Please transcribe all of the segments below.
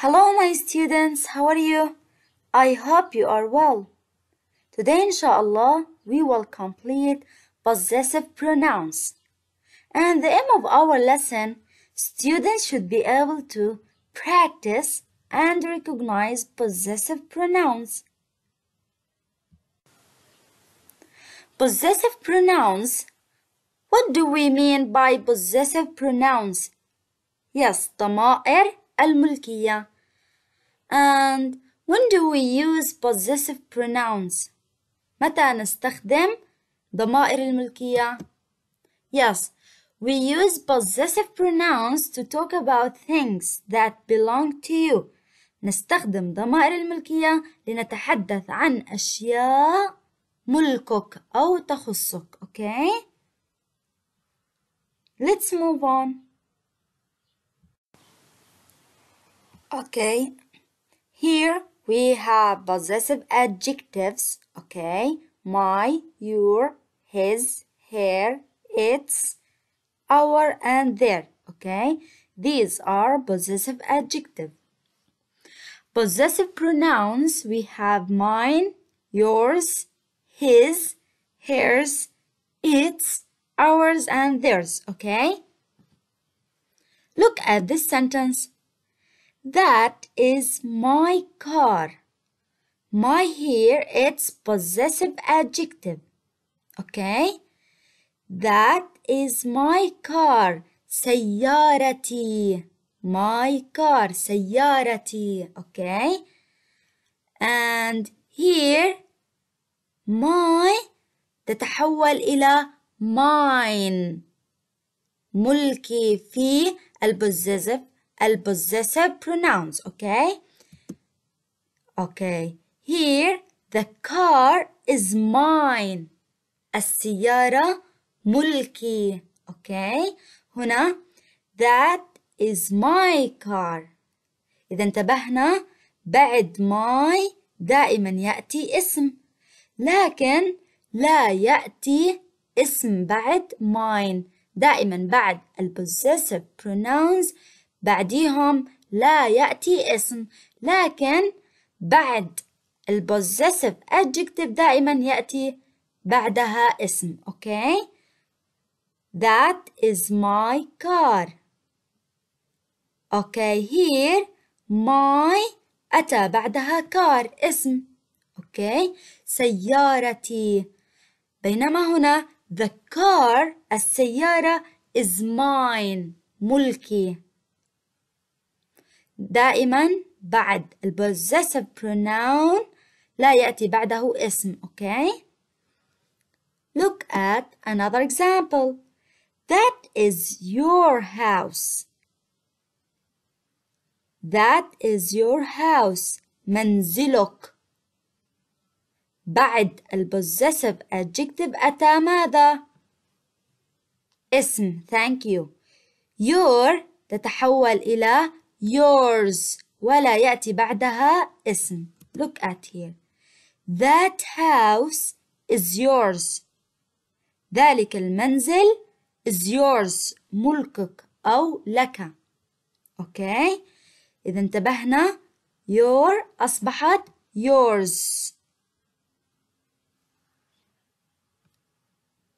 Hello, my students. How are you? I hope you are well. Today, inshallah, we will complete possessive pronouns. And the aim of our lesson, students should be able to practice and recognize possessive pronouns. Possessive pronouns. What do we mean by possessive pronouns? Yes, ضمائر الملكية and when do we use possessive pronouns متى نستخدم ضمائر الملكية yes we use possessive pronouns to talk about things that belong to you نستخدم ضمائر الملكية لنتحدث عن أشياء ملكك أو تخصك okay let's move on Okay, here we have possessive adjectives. Okay, my, your, his, her, its, our, and their. Okay, these are possessive adjectives. Possessive pronouns we have mine, yours, his, hers, its, ours, and theirs. Okay, look at this sentence that is my car. My here it's possessive adjective. Okay? That is my car. سيارتي. My car. سيارتي. Okay? And here my تتحول إلى mine. ملكي في البوزيسيف possessive pronouns okay okay here the car is mine السيارة ملكي okay هنا that is my car إذا انتبهنا بعد my دائما يأتي اسم لكن لا يأتي اسم بعد mine دائما بعد possessive pronouns بعديهم لا يأتي اسم لكن بعد البوزيسيف adjective دائما يأتي بعدها اسم أوكي That is my car أوكي here my أتى بعدها car اسم أوكي سيارتي بينما هنا the car السيارة is mine ملكي دائما بعد البوزيسيف pronoun لا يأتي بعده اسم أوكي Look at another example That is your house That is your house منزلك بعد البوزيسيف adjective أتى ماذا؟ اسم thank you your تتحول إلى yours ولا يأتي بعدها اسم look at here that house is yours ذلك المنزل is yours ملكك أو لك أوكي إذا انتبهنا your أصبحت yours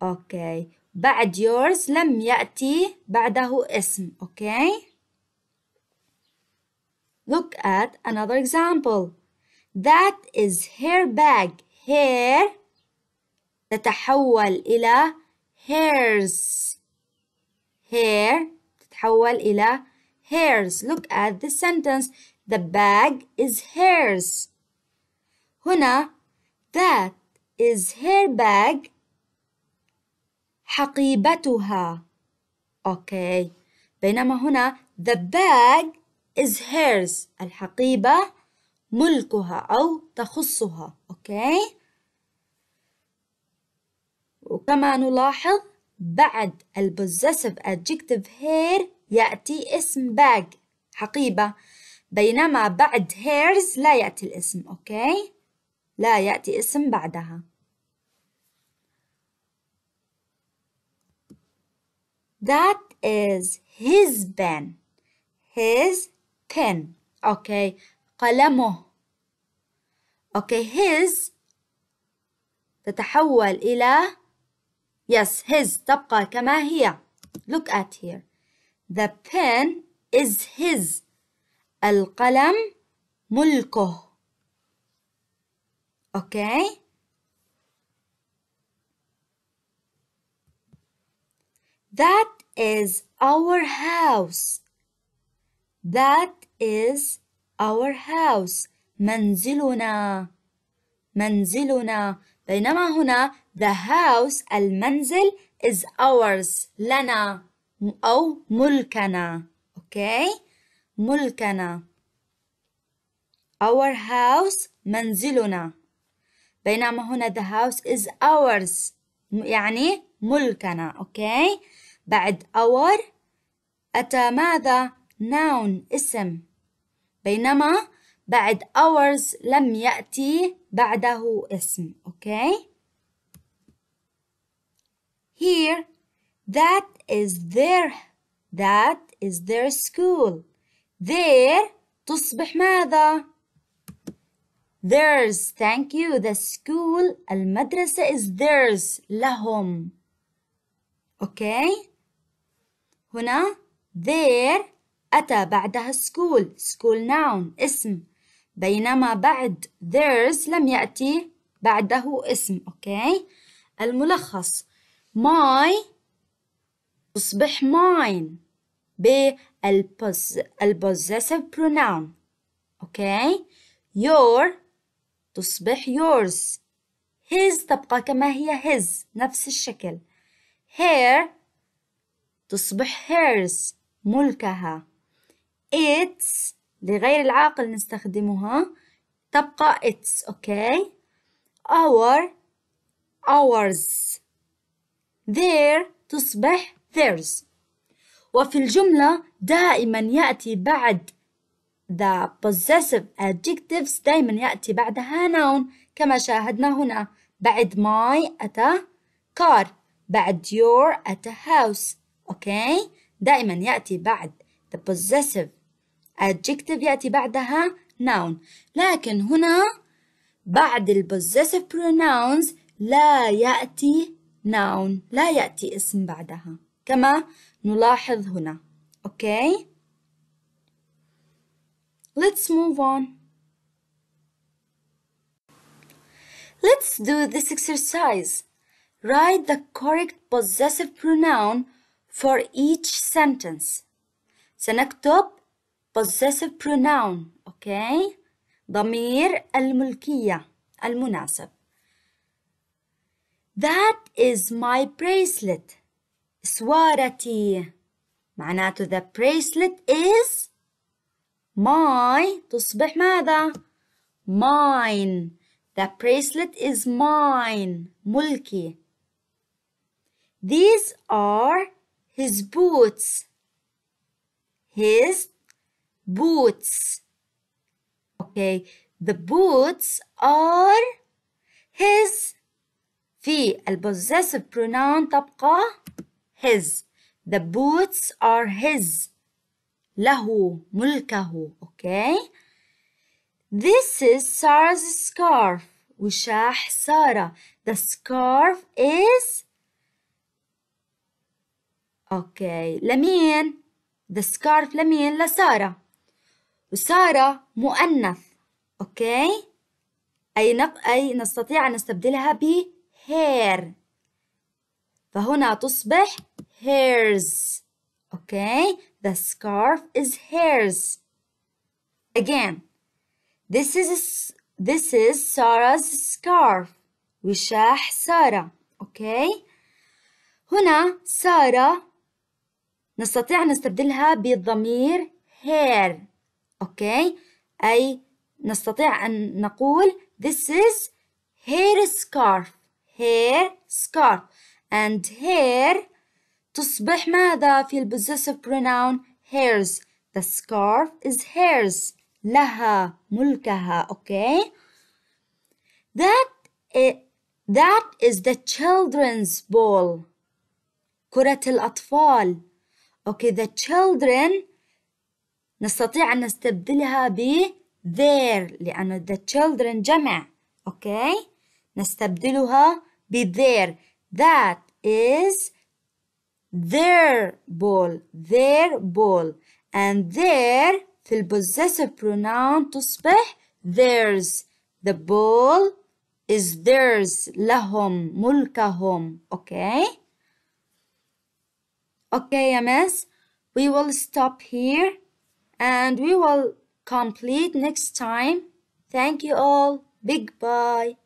أوكي بعد yours لم يأتي بعده اسم أوكي Look at another example. That is hair bag. Hair تتحول إلى hairs. Hair تتحول إلى hairs. Look at the sentence. The bag is hairs. هنا that is her bag حقيبتها. Okay. بينما هنا the bag is hers الحقيبة ملكها أو تخصها أوكي وكما نلاحظ بعد البوزيسيف adjective hair يأتي اسم bag حقيبة بينما بعد hairs لا يأتي الاسم أوكي لا يأتي اسم بعدها That is his pen. His pen okay قلمه okay his تتحول إلى yes his تبقى كما هي look at here the pen is his القلم ملكه okay that is our house That is our house منزلنا منزلنا بينما هنا the house المنزل is ours لنا أو ملكنا okay? ملكنا our house منزلنا بينما هنا the house is ours يعني ملكنا okay? بعد our أتى ماذا noun اسم بينما بعد hours لم يأتي بعده اسم okay here that is their that is their school their تصبح ماذا theirs thank you the school المدرسة is theirs لهم okay هنا their أتى بعدها school school noun اسم بينما بعد theirs لم يأتي بعده اسم أوكي الملخص my تصبح mine بالpossessive pronoun أوكي your تصبح yours his تبقى كما هي his نفس الشكل hair تصبح hers ملكها it's لغير العاقل نستخدمها تبقى it's okay our ours their تصبح theirs وفي الجملة دائما يأتي بعد the possessive adjectives دائما يأتي بعدها noun كما شاهدنا هنا بعد my أتى car بعد your أتى house أوكي دائما يأتي بعد the possessive adjective يأتي بعدها noun لكن هنا بعد ال possessive pronouns لا يأتي noun لا يأتي اسم بعدها كما نلاحظ هنا okay let's move on Let's do this exercise. Write the correct possessive pronoun for each sentence. سنكتب possessive pronoun okay ضمير الملكية المناسب That is my bracelet سوارتي معناته the bracelet is my تصبح ماذا؟ mine the bracelet is mine ملكي These are his boots his boots okay the boots are his في البوزيسيف pronoun تبقى his the boots are his له ملكه okay this is Sarah's scarf وشاح سارة the scarf is okay لمين the scarf لمين لسارة وسارة مؤنث أوكي أي نق أي نستطيع أن نستبدلها ب hair فهنا تصبح hairs أوكي the scarf is hairs again this is this is Sarah's scarf وشاح سارة أوكي هنا سارة نستطيع أن نستبدلها بضمير hair أوكي؟ أي نستطيع أن نقول this is hair scarf hair scarf and hair تصبح ماذا في possessive pronoun hairs the scarf is hairs لها ملكها أوكي؟ that that is the children's ball كرة الأطفال Okay, the children نستطيع أن نستبدلها ب their لأن the children جمع أوكي نستبدلها ب their that is their ball their ball and their في possessive pronoun تصبح theirs the ball is theirs لهم ملكهم okay okay يا مس we will stop here and we will complete next time. Thank you all. Big bye.